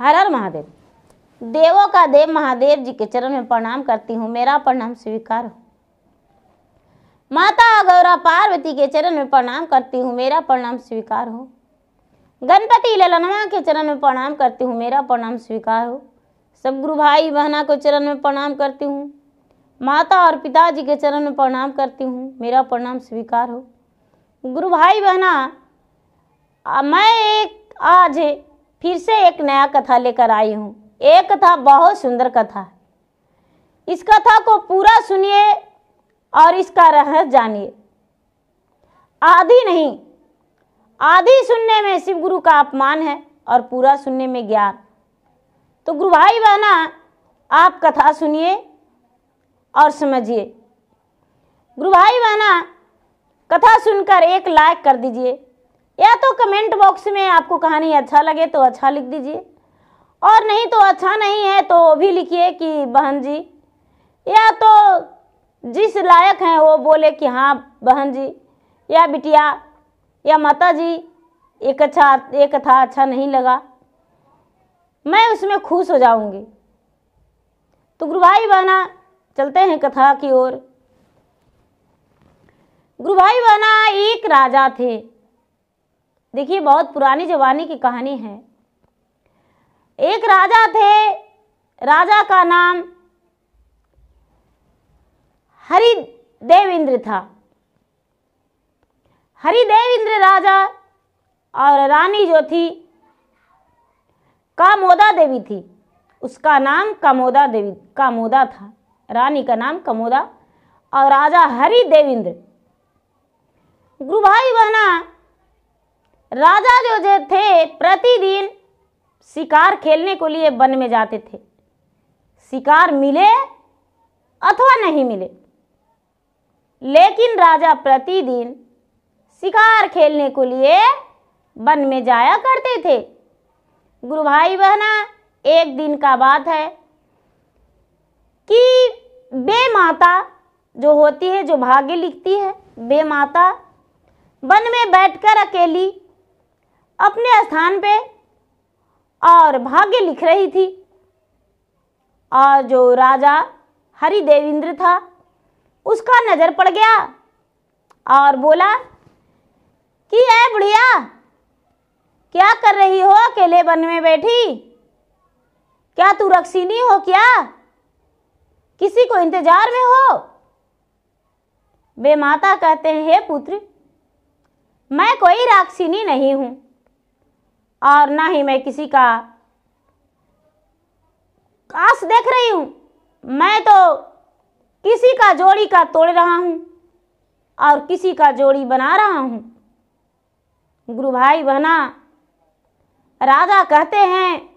हर हर महादेव देवों का देव महादेव जी के चरण में प्रणाम करती हूँ मेरा प्रणाम स्वीकार हो माता गौरा पार्वती के चरण में प्रणाम करती हूँ मेरा प्रणाम स्वीकार हो गणपति ललनमा के चरण में प्रणाम करती हूँ मेरा प्रणाम स्वीकार हो सब गुरु भाई बहना को चरण में प्रणाम करती हूँ माता और पिताजी के चरण में प्रणाम करती हूँ मेरा प्रणाम स्वीकार हो गुरु भाई बहना मैं एक आज फिर से एक नया कथा लेकर आई हूँ एक कथा बहुत सुंदर कथा है इस कथा को पूरा सुनिए और इसका रहस्य जानिए आधी नहीं आधी सुनने में शिव गुरु का अपमान है और पूरा सुनने में ज्ञान तो गुरु भाई बहना आप कथा सुनिए और समझिए गुरु भाई बहना कथा सुनकर एक लाइक कर दीजिए या तो कमेंट बॉक्स में आपको कहानी अच्छा लगे तो अच्छा लिख दीजिए और नहीं तो अच्छा नहीं है तो भी लिखिए कि बहन जी या तो जिस लायक हैं वो बोले कि हाँ बहन जी या बिटिया या माता जी एक अच्छा एक कथा अच्छा नहीं लगा मैं उसमें खुश हो जाऊंगी तो गुरु भाई बहना चलते हैं कथा की ओर गुरु भाई बहना एक राजा थे देखिए बहुत पुरानी जवानी की कहानी है एक राजा थे राजा का नाम हरि देवेंद्र था हरिदेवेंद्र राजा और रानी जो थी कामोदा देवी थी उसका नाम कामोदा देवी कामोदा था रानी का नाम कमोदा और राजा हरि देवेंद्र गुरु भाई बहना राजा जो जो थे प्रतिदिन शिकार खेलने को लिए वन में जाते थे शिकार मिले अथवा नहीं मिले लेकिन राजा प्रतिदिन शिकार खेलने को लिए वन में जाया करते थे गुरु भाई बहना एक दिन का बात है कि बे माता जो होती है जो भाग्य लिखती है बे माता वन में बैठकर अकेली अपने स्थान पे और भाग्य लिख रही थी और जो राजा हरि देवेंद्र था उसका नज़र पड़ गया और बोला कि ऐ बुढ़िया क्या कर रही हो अकेले बन में बैठी क्या तू रक्षिनी हो क्या किसी को इंतजार में हो वे माता कहते हैं हे पुत्र मैं कोई राक्षिनी नहीं हूं और ना ही मैं किसी का आस देख रही हूँ मैं तो किसी का जोड़ी का तोड़ रहा हूँ और किसी का जोड़ी बना रहा हूँ गुरु भाई बहना राजा कहते हैं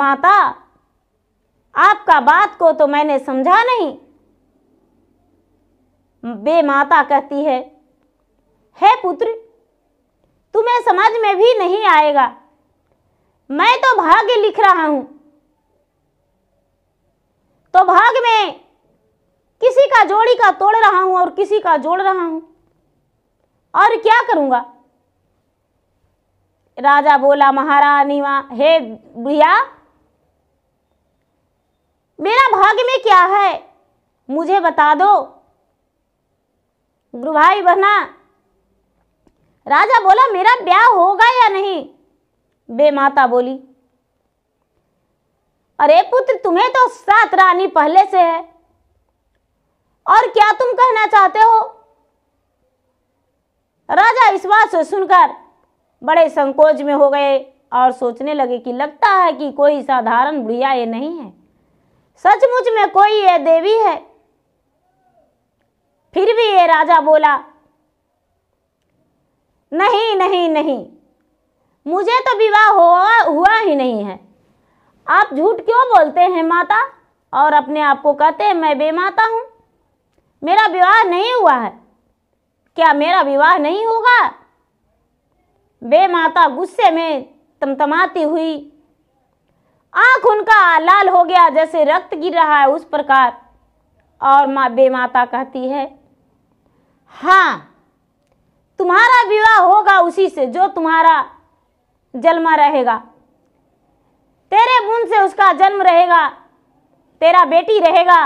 माता आपका बात को तो मैंने समझा नहीं बे माता कहती है हे पुत्र तुम्हें समझ में भी नहीं आएगा मैं तो भाग्य लिख रहा हूं तो भाग में किसी का जोड़ी का तोड़ रहा हूं और किसी का जोड़ रहा हूं और क्या करूंगा राजा बोला महारानी हे भैया मेरा भाग्य में क्या है मुझे बता दो गुरु भाई बहना राजा बोला मेरा ब्याह होगा या नहीं बेमाता बोली अरे पुत्र तुम्हें तो सात रानी पहले से है और क्या तुम कहना चाहते हो राजा इस बात से सुनकर बड़े संकोच में हो गए और सोचने लगे कि लगता है कि कोई साधारण बुढ़िया ये नहीं है सचमुच में कोई ये देवी है फिर भी ये राजा बोला नहीं नहीं नहीं मुझे तो विवाह हुआ हुआ ही नहीं है आप झूठ क्यों बोलते हैं माता और अपने आप को कहते हैं मैं बेमाता हूँ मेरा विवाह नहीं हुआ है क्या मेरा विवाह नहीं होगा बेमाता गुस्से में तमतमाती हुई आंख उनका लाल हो गया जैसे रक्त गिर रहा है उस प्रकार और माँ बेमाता कहती है हाँ तुम्हारा विवाह होगा उसी से जो तुम्हारा जन्मा रहेगा तेरे बुन से उसका जन्म रहेगा तेरा बेटी रहेगा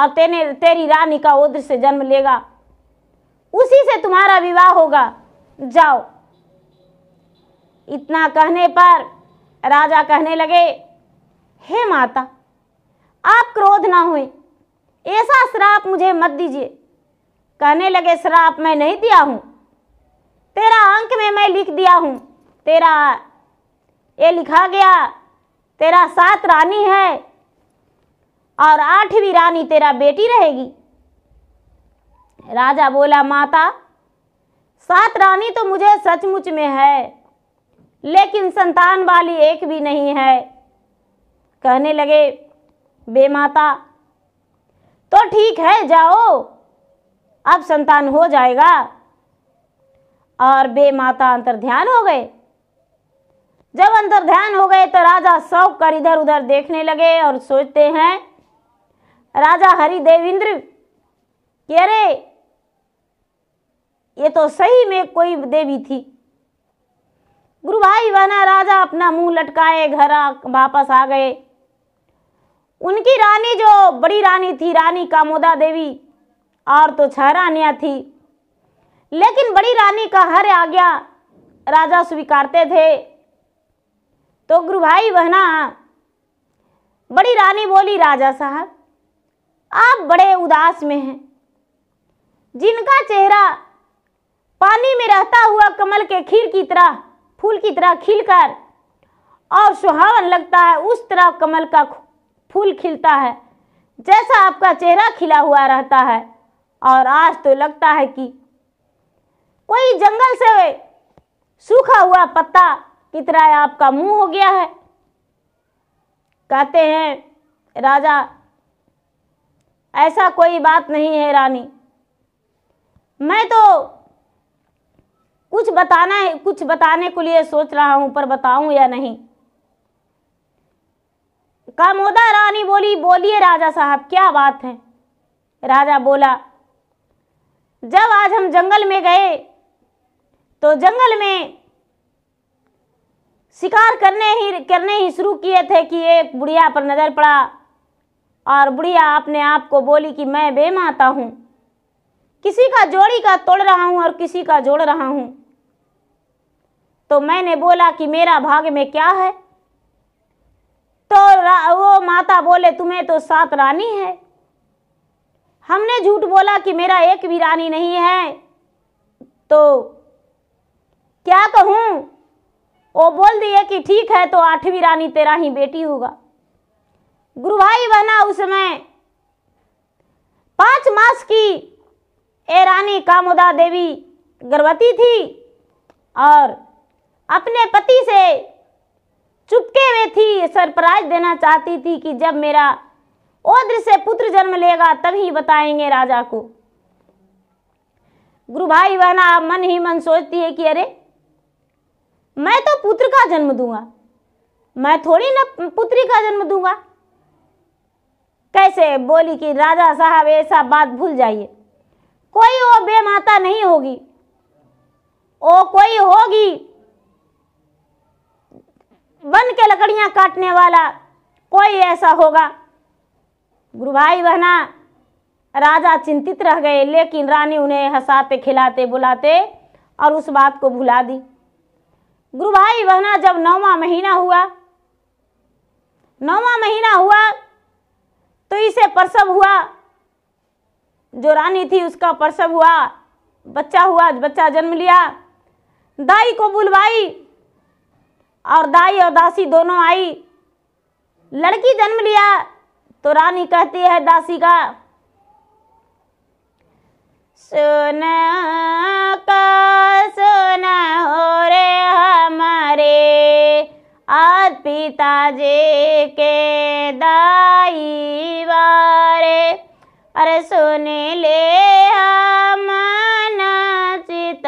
और तेने तेरी रानी का उद्र से जन्म लेगा उसी से तुम्हारा विवाह होगा जाओ इतना कहने पर राजा कहने लगे हे माता आप क्रोध ना हुए ऐसा श्राप मुझे मत दीजिए कहने लगे श्राप मैं नहीं दिया हूँ तेरा अंक में मैं लिख दिया हूँ तेरा ये लिखा गया तेरा सात रानी है और आठवीं रानी तेरा बेटी रहेगी राजा बोला माता सात रानी तो मुझे सचमुच में है लेकिन संतान वाली एक भी नहीं है कहने लगे बेमाता तो ठीक है जाओ अब संतान हो जाएगा और बे माता अंतर ध्यान हो गए जब अंतर ध्यान हो गए तो राजा सौक कर इधर उधर देखने लगे और सोचते हैं राजा देवेंद्र कि अरे ये तो सही में कोई देवी थी गुरु भाई बहना राजा अपना मुंह लटकाए घर वापस आ गए उनकी रानी जो बड़ी रानी थी रानी कामोदा देवी और तो छह रानियां थी लेकिन बड़ी रानी का हर आज्ञा राजा स्वीकारते थे तो गुरु भाई बहना बड़ी रानी बोली राजा साहब आप बड़े उदास में हैं जिनका चेहरा पानी में रहता हुआ कमल के खीर की तरह फूल की तरह खिलकर और सुहावन लगता है उस तरह कमल का फूल खिलता है जैसा आपका चेहरा खिला हुआ रहता है और आज तो लगता है कि कोई जंगल से सूखा हुआ पत्ता की तरह आपका मुंह हो गया है कहते हैं राजा ऐसा कोई बात नहीं है रानी मैं तो कुछ बताना है कुछ बताने के लिए सोच रहा हूं पर बताऊं या नहीं कामोदा रानी बोली बोलिए राजा साहब क्या बात है राजा बोला जब आज हम जंगल में गए तो जंगल में शिकार करने ही करने ही शुरू किए थे कि एक बुढ़िया पर नज़र पड़ा और बुढ़िया अपने आप को बोली कि मैं बेमाता हूँ किसी का जोड़ी का तोड़ रहा हूँ और किसी का जोड़ रहा हूँ तो मैंने बोला कि मेरा भाग में क्या है तो वो माता बोले तुम्हें तो सात रानी है हमने झूठ बोला कि मेरा एक भी रानी नहीं है तो क्या कहूँ वो बोल दिए कि ठीक है तो आठवीं रानी तेरा ही बेटी होगा गुरु भाई बना उस समय पाँच मास की ए रानी कामोदा देवी गर्भवती थी और अपने पति से चुपके हुए थी सरप्राइज देना चाहती थी कि जब मेरा ओद्र से पुत्र जन्म लेगा तभी बताएंगे राजा को गुरु भाई बहना मन ही मन सोचती है कि अरे मैं तो पुत्र का जन्म दूंगा मैं थोड़ी ना पुत्री का जन्म दूंगा कैसे बोली कि राजा साहब ऐसा बात भूल जाइए कोई वो बेमाता नहीं होगी ओ कोई होगी बन के लकड़ियां काटने वाला कोई ऐसा होगा गुरु भाई बहना राजा चिंतित रह गए लेकिन रानी उन्हें हंसाते खिलाते बुलाते और उस बात को भुला दी गुरु भाई बहना जब नौवा महीना हुआ नौवा महीना हुआ तो इसे प्रसव हुआ जो रानी थी उसका प्रसव हुआ बच्चा हुआ बच्चा जन्म लिया दाई को बुलवाई और दाई और दासी दोनों आई लड़की जन्म लिया तो रानी कहती है दासी का सुना का सुना हो रे हमारे आज पिताजी के दाई बारे अरे सुन ले मना चित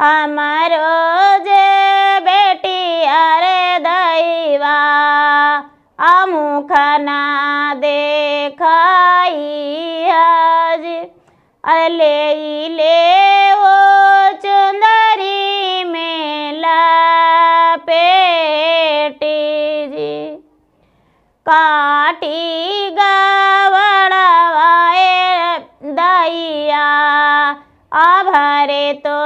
हमारो देवा अमुख ना देखाई आज अले ले वो चुंदरी मेला पेटी जी काटी गवड़वाए दैया अभरे तो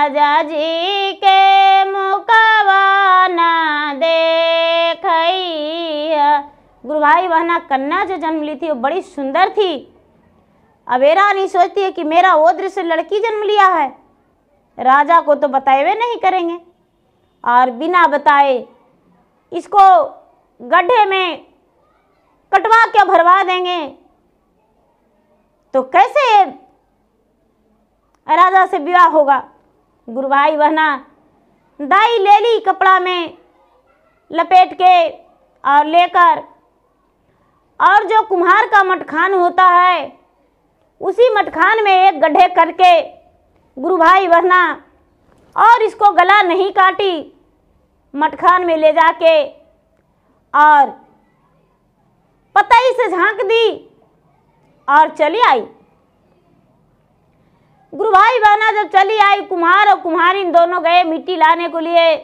राजा जी के मुकवाना देख गुरु भाई बहना कन्या जो जन्म ली थी वो बड़ी सुंदर थी अबेरा नहीं सोचती है कि मेरा वो दृश्य लड़की जन्म लिया है राजा को तो बताए हुए नहीं करेंगे और बिना बताए इसको गड्ढे में कटवा के भरवा देंगे तो कैसे राजा से विवाह होगा गुरु भाई बहना दाई ले ली कपड़ा में लपेट के और लेकर और जो कुम्हार का मटखान होता है उसी मटखान में एक गड्ढे करके गुरु भाई बहना और इसको गला नहीं काटी मटखान में ले जाके और पतई से झांक दी और चली आई गुरुभाई बहना जब चली आई कुम्हार और कुम्हार इन दोनों गए मिट्टी लाने के लिए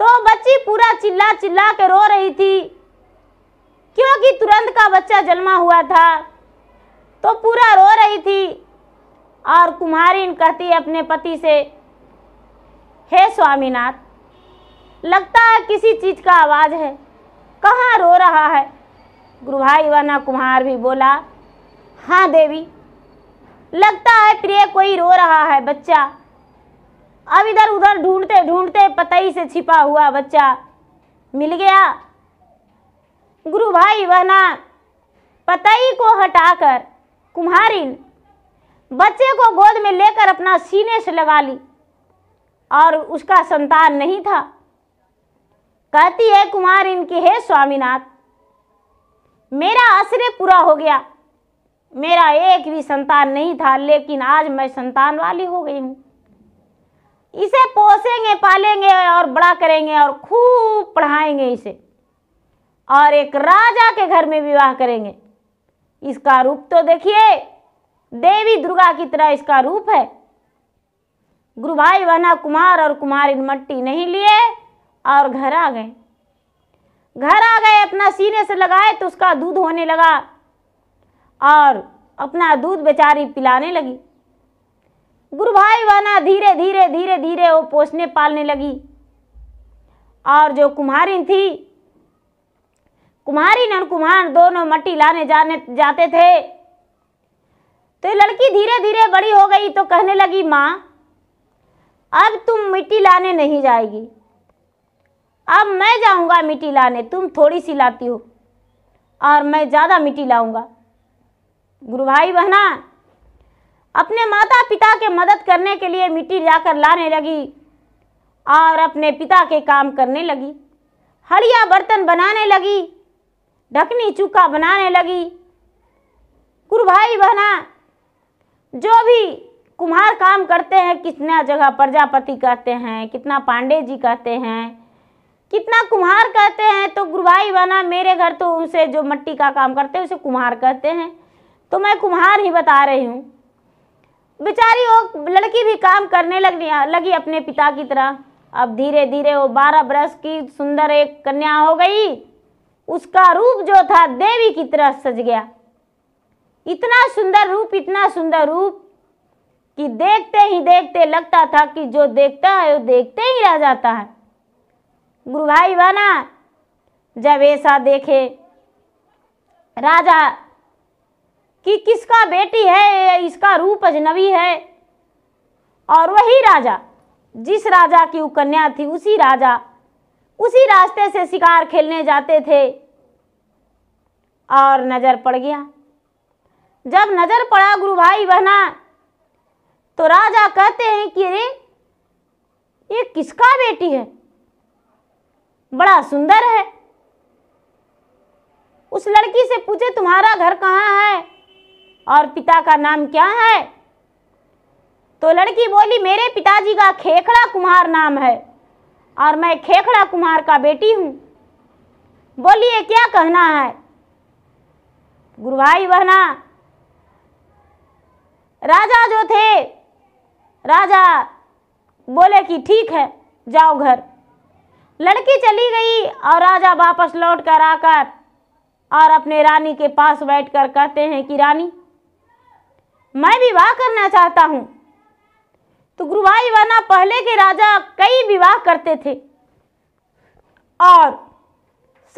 तो बच्ची पूरा चिल्ला चिल्ला के रो रही थी क्योंकि तुरंत का बच्चा जन्मा हुआ था तो पूरा रो रही थी और कुमारीन कहती अपने पति से हे स्वामीनाथ लगता है किसी चीज का आवाज है कहाँ रो रहा है गुरु भाई वाना कुम्हार भी बोला हाँ देवी लगता है प्रिय कोई रो रहा है बच्चा अब इधर उधर ढूंढते ढूंढते पतई से छिपा हुआ बच्चा मिल गया गुरु भाई बहना पतई को हटाकर कुम्हारिन बच्चे को गोद में लेकर अपना सीने से लगा ली और उसका संतान नहीं था कहती है कुमार इनकी हे स्वामीनाथ मेरा आश्रय पूरा हो गया मेरा एक भी संतान नहीं था लेकिन आज मैं संतान वाली हो गई हूँ इसे पोसेंगे पालेंगे और बड़ा करेंगे और खूब पढ़ाएंगे इसे और एक राजा के घर में विवाह करेंगे इसका रूप तो देखिए देवी दुर्गा की तरह इसका रूप है गुरु भाई बहना कुमार और कुमार इन मट्टी नहीं लिए और घर आ गए घर आ गए अपना सीने से लगाए तो उसका दूध होने लगा और अपना दूध बेचारी पिलाने लगी गुरु भाई बना धीरे धीरे धीरे धीरे वो पोसने पालने लगी और जो कुम्हारिन थी कुम्हारिन और कुम्हार दोनों मट्टी लाने जाने जाते थे तो लड़की धीरे धीरे बड़ी हो गई तो कहने लगी माँ अब तुम मिट्टी लाने नहीं जाएगी अब मैं जाऊंगा मिट्टी लाने तुम थोड़ी सी लाती हो और मैं ज़्यादा मिट्टी लाऊंगा गुरु भाई बहना अपने माता पिता के मदद करने के लिए मिट्टी जाकर लाने लगी और अपने पिता के काम करने लगी हड़िया बर्तन बनाने लगी ढकनी चूका बनाने लगी गुरु भाई बहना जो भी कुम्हार काम करते हैं कितना जगह प्रजापति कहते हैं कितना पांडे जी कहते हैं कितना कुम्हार कहते हैं तो गुरु भाई बहना मेरे घर तो उसे जो मट्टी का काम करते हैं उसे कुम्हार कहते हैं तो मैं कुम्हार ही बता रही हूँ बेचारी वो लड़की भी काम करने लगनी लगी अपने पिता की तरह अब धीरे धीरे वो बारह बरस की सुंदर एक कन्या हो गई उसका रूप जो था देवी की तरह सज गया इतना सुंदर रूप इतना सुंदर रूप कि देखते ही देखते लगता था कि जो देखता है वो देखते ही रह जाता है गुरु भाई बना जब ऐसा देखे राजा कि किसका बेटी है इसका रूप अजनबी है और वही राजा जिस राजा की कन्या थी उसी राजा उसी रास्ते से शिकार खेलने जाते थे और नज़र पड़ गया जब नज़र पड़ा गुरु भाई बहना तो राजा कहते हैं कि अरे ये किसका बेटी है बड़ा सुंदर है उस लड़की से पूछे तुम्हारा घर कहाँ है और पिता का नाम क्या है तो लड़की बोली मेरे पिताजी का खेखड़ा कुमार नाम है और मैं खेखड़ा कुमार का बेटी हूँ बोलिए क्या कहना है गुरु भाई बहना राजा जो थे राजा बोले कि ठीक है जाओ घर लड़की चली गई और राजा वापस लौट कर आकर और अपने रानी के पास बैठकर कहते हैं कि रानी मैं विवाह करना चाहता हूँ तो गुरुभाई वाना पहले के राजा कई विवाह करते थे और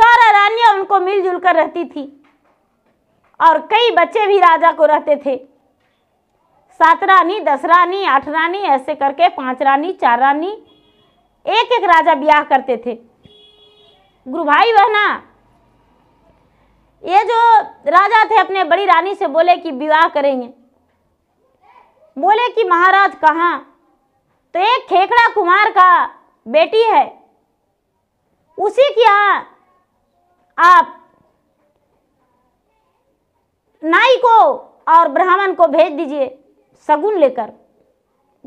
सारा रानियाँ उनको मिलजुल कर रहती थी और कई बच्चे भी राजा को रहते थे सात रानी दस रानी आठ रानी ऐसे करके पांच रानी चार रानी एक एक राजा ब्याह करते थे गुरु भाई बहना ये जो राजा थे अपने बड़ी रानी से बोले कि विवाह करेंगे बोले कि महाराज कहाँ तो एक खेकड़ा कुमार का बेटी है उसी के यहाँ आप नाई को और ब्राह्मण को भेज दीजिए सगुन लेकर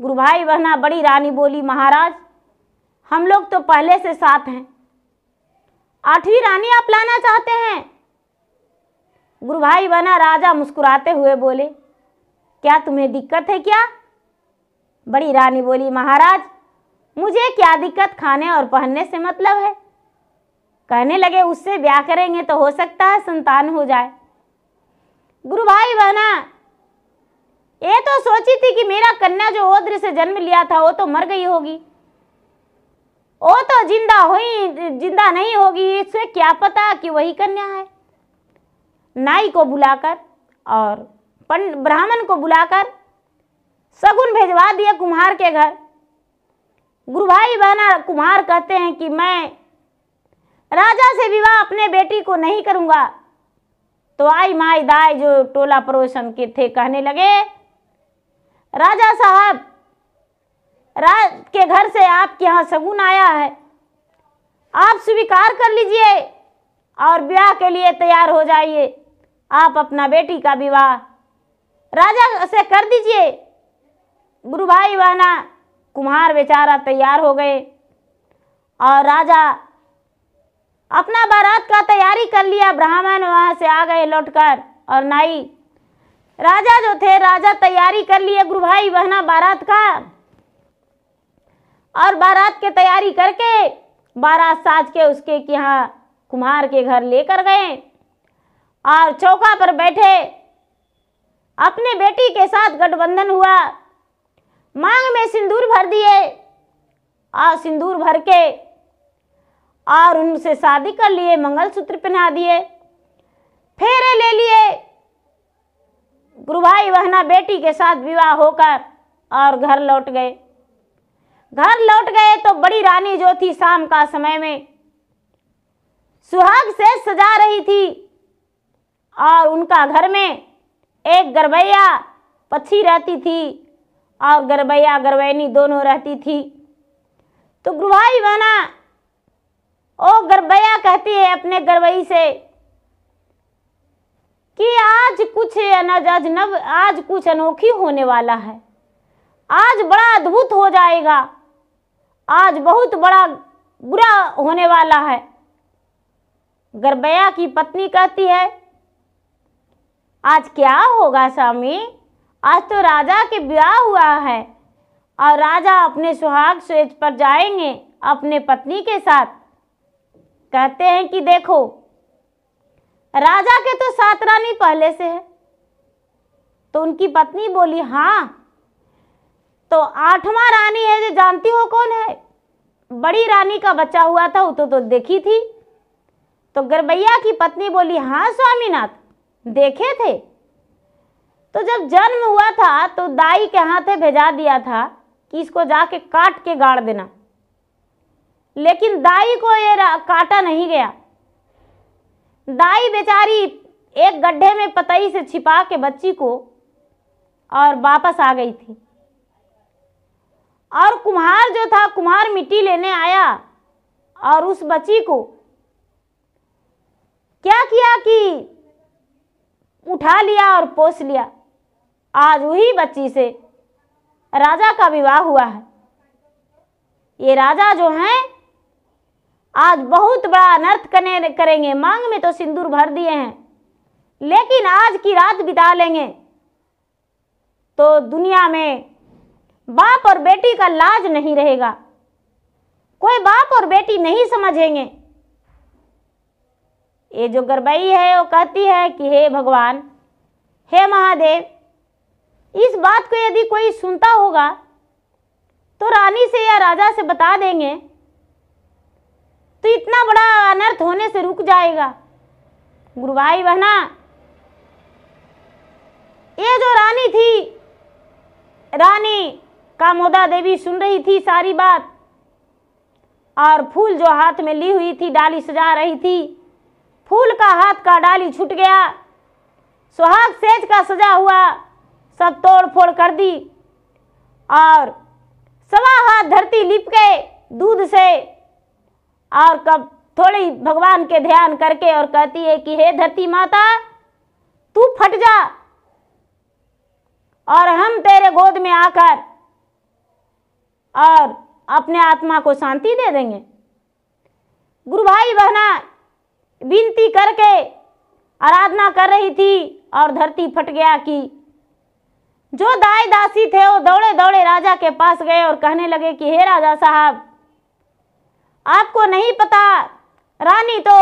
गुरु भाई बहना बड़ी रानी बोली महाराज हम लोग तो पहले से साथ हैं आठवीं रानी आप लाना चाहते हैं गुरु भाई बहना राजा मुस्कुराते हुए बोले क्या तुम्हें दिक्कत है क्या बड़ी रानी बोली महाराज मुझे क्या दिक्कत खाने और पहनने से मतलब है कहने लगे उससे ब्याह करेंगे तो हो सकता है संतान हो जाए गुरु भाई बहना ये तो सोची थी कि मेरा कन्या जो ओद्र से जन्म लिया था वो तो मर गई होगी वो तो जिंदा हो जिंदा नहीं होगी इससे क्या पता कि वही कन्या है नाई को बुलाकर और ब्राह्मण को बुलाकर सगुन भेजवा दिया कुम्हार के घर गुरु भाई बहना कुम्हार कहते हैं कि मैं राजा से विवाह अपने बेटी को नहीं करूंगा तो आई माई दाई जो टोला पड़ोसन के थे कहने लगे राजा साहब राज के घर से आपके यहाँ सगुन आया है आप स्वीकार कर लीजिए और विवाह के लिए तैयार हो जाइए आप अपना बेटी का विवाह राजा से कर दीजिए गुरु भाई बहना कुम्हार बेचारा तैयार हो गए और राजा अपना बारात का तैयारी कर लिया ब्राह्मण वहाँ से आ गए लौटकर और नाई राजा जो थे राजा तैयारी कर लिए गुरु भाई बहना बारात का और बारात के तैयारी करके बारात साज के उसके यहाँ कुम्हार के घर लेकर गए और चौका पर बैठे अपने बेटी के साथ गठबंधन हुआ मांग में सिंदूर भर दिए और सिंदूर भर के और उनसे शादी कर लिए मंगलसूत्र पहना दिए फेरे ले लिए गुरु भाई बहना बेटी के साथ विवाह होकर और घर लौट गए घर लौट गए तो बड़ी रानी जो थी शाम का समय में सुहाग से सजा रही थी और उनका घर में एक गरबैया पक्षी रहती थी और गरबैया गरबैनी दोनों रहती थी तो गुरुभाई बहना ओ गरबैया कहती है अपने गरबई से कि आज कुछ अनाज आज कुछ अनोखी होने वाला है आज बड़ा अद्भुत हो जाएगा आज बहुत बड़ा बुरा होने वाला है गरबैया की पत्नी कहती है आज क्या होगा स्वामी आज तो राजा के ब्याह हुआ है और राजा अपने सुहाग स्वेज पर जाएंगे अपने पत्नी के साथ कहते हैं कि देखो राजा के तो सात रानी पहले से है तो उनकी पत्नी बोली हाँ तो आठवां रानी है जो जानती हो कौन है बड़ी रानी का बच्चा हुआ था वो तो, तो देखी थी तो गरबैया की पत्नी बोली हाँ स्वामीनाथ देखे थे तो जब जन्म हुआ था तो दाई के हाथे भेजा दिया था कि इसको जाके काट के गाड़ देना लेकिन दाई को ये काटा नहीं गया दाई बेचारी एक गड्ढे में पतई से छिपा के बच्ची को और वापस आ गई थी और कुम्हार जो था कुम्हार मिट्टी लेने आया और उस बच्ची को क्या किया कि उठा लिया और पोस लिया आज वही बच्ची से राजा का विवाह हुआ है ये राजा जो हैं आज बहुत बड़ा अनर्थ करने करेंगे मांग में तो सिंदूर भर दिए हैं लेकिन आज की रात बिता लेंगे तो दुनिया में बाप और बेटी का लाज नहीं रहेगा कोई बाप और बेटी नहीं समझेंगे ये जो गरबई है वो कहती है कि हे भगवान हे महादेव इस बात को यदि कोई सुनता होगा तो रानी से या राजा से बता देंगे तो इतना बड़ा अनर्थ होने से रुक जाएगा गुरुभाई बहना ये जो रानी थी रानी कामोदा देवी सुन रही थी सारी बात और फूल जो हाथ में ली हुई थी डाली सजा रही थी फूल का हाथ का डाली छूट गया सुहाग सेज का सजा हुआ सब तोड़ फोड़ कर दी और सवा हाथ धरती लिप गए दूध से और कब थोड़ी भगवान के ध्यान करके और कहती है कि हे धरती माता तू फट जा और हम तेरे गोद में आकर और अपने आत्मा को शांति दे देंगे गुरु भाई बहना विनती करके आराधना कर रही थी और धरती फट गया कि जो दाई दासी थे वो दौड़े दौड़े राजा के पास गए और कहने लगे कि हे राजा साहब आपको नहीं पता रानी तो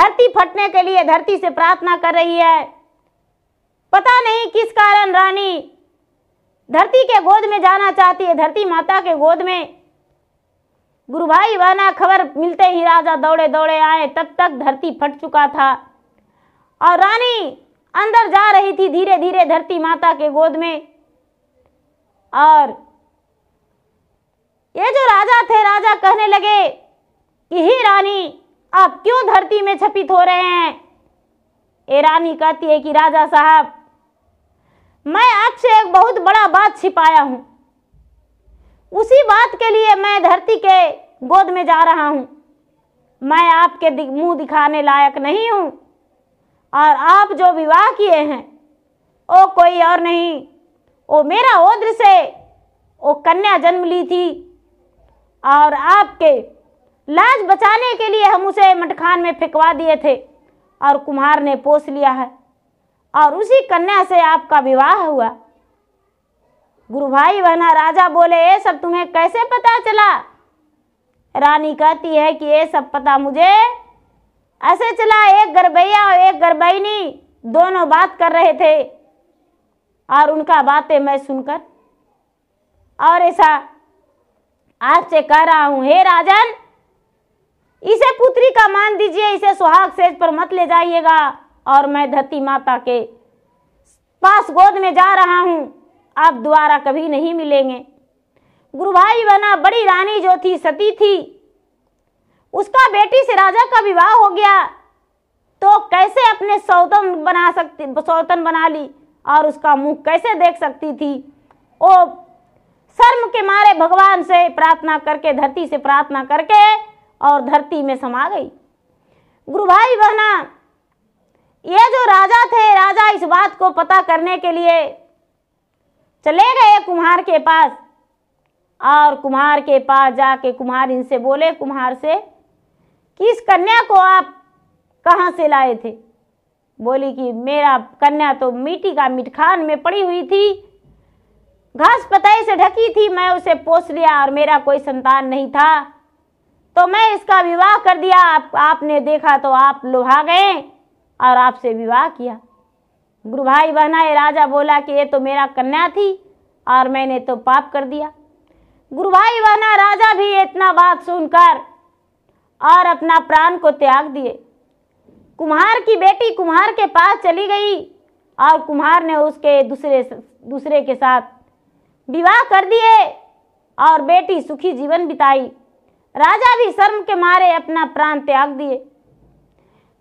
धरती फटने के लिए धरती से प्रार्थना कर रही है पता नहीं किस कारण रानी धरती के गोद में जाना चाहती है धरती माता के गोद में गुरु भाई वाना खबर मिलते ही राजा दौड़े दौड़े आए तब तक धरती फट चुका था और रानी अंदर जा रही थी धीरे धीरे धरती माता के गोद में और ये जो राजा थे राजा कहने लगे कि ही रानी आप क्यों धरती में छपित हो रहे हैं ये रानी कहती है कि राजा साहब मैं आपसे एक बहुत बड़ा बात छिपाया हूं उसी बात के लिए मैं धरती के गोद में जा रहा हूँ मैं आपके मुंह दिखाने लायक नहीं हूँ और आप जो विवाह किए हैं वो कोई और नहीं वो मेरा ओद्र से वो कन्या जन्म ली थी और आपके लाज बचाने के लिए हम उसे मटखान में फेंकवा दिए थे और कुम्हार ने पोस लिया है और उसी कन्या से आपका विवाह हुआ गुरु भाई बहना राजा बोले ये सब तुम्हें कैसे पता चला रानी कहती है कि ये सब पता मुझे ऐसे चला एक गरबैया और एक गरबैनी दोनों बात कर रहे थे और उनका बातें मैं सुनकर और ऐसा आपसे कह रहा हूँ हे राजन इसे पुत्री का मान दीजिए इसे सुहाग सेज पर मत ले जाइएगा और मैं धरती माता के पास गोद में जा रहा हूँ आप दोबारा कभी नहीं मिलेंगे गुरु भाई बना बड़ी रानी जो थी सती थी उसका बेटी से राजा का विवाह हो गया तो कैसे अपने सौतन बना सकती सौतन बना ली और उसका मुख कैसे देख सकती थी वो शर्म के मारे भगवान से प्रार्थना करके धरती से प्रार्थना करके और धरती में समा गई गुरु भाई बहना ये जो राजा थे राजा इस बात को पता करने के लिए चले गए कुम्हार के पास और कुम्हार के पास जाके कुम्हार इनसे बोले कुम्हार से कि इस कन्या को आप कहाँ से लाए थे बोली कि मेरा कन्या तो मिट्टी का मिटखान में पड़ी हुई थी घास पताई से ढकी थी मैं उसे पोस लिया और मेरा कोई संतान नहीं था तो मैं इसका विवाह कर दिया आप आपने देखा तो आप लुभा गए और आपसे विवाह किया गुरु भाई बहनाए राजा बोला कि ये तो मेरा कन्या थी और मैंने तो पाप कर दिया गुरु भाई बहना राजा भी इतना बात सुनकर और अपना प्राण को त्याग दिए कुम्हार की बेटी कुम्हार के पास चली गई और कुम्हार ने उसके दूसरे दूसरे के साथ विवाह कर दिए और बेटी सुखी जीवन बिताई राजा भी शर्म के मारे अपना प्राण त्याग दिए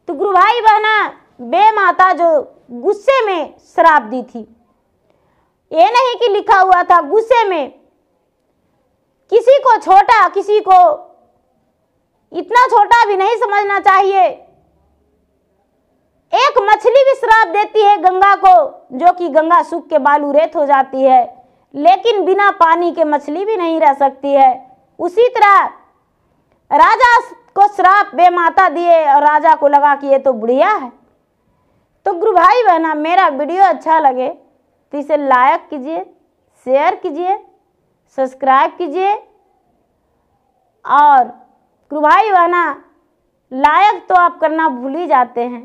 तो गुरु भाई बहना बे माता जो गुस्से में श्राप दी थी ये नहीं कि लिखा हुआ था गुस्से में किसी को छोटा किसी को इतना छोटा भी नहीं समझना चाहिए एक मछली भी श्राप देती है गंगा को जो कि गंगा सूख के बालू रेत हो जाती है लेकिन बिना पानी के मछली भी नहीं रह सकती है उसी तरह राजा को श्राप बे माता दिए और राजा को लगा कि ये तो बुढ़िया है तो गुरु भाई बहना मेरा वीडियो अच्छा लगे तो इसे लाइक कीजिए शेयर कीजिए सब्सक्राइब कीजिए और गुरु भाई बहना लाइक तो आप करना भूल ही जाते हैं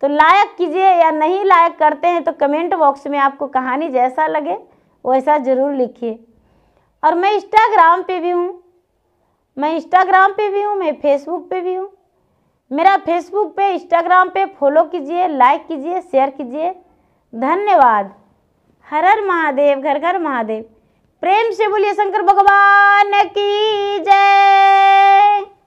तो लाइक कीजिए या नहीं लाइक करते हैं तो कमेंट बॉक्स में आपको कहानी जैसा लगे वैसा ज़रूर लिखिए और मैं इंस्टाग्राम पे भी हूँ मैं इंस्टाग्राम पे भी हूँ मैं फेसबुक पे भी हूँ मेरा फेसबुक पे इंस्टाग्राम पे फॉलो कीजिए लाइक कीजिए शेयर कीजिए धन्यवाद हर हर महादेव घर घर महादेव प्रेम से बोलिए शंकर भगवान की जय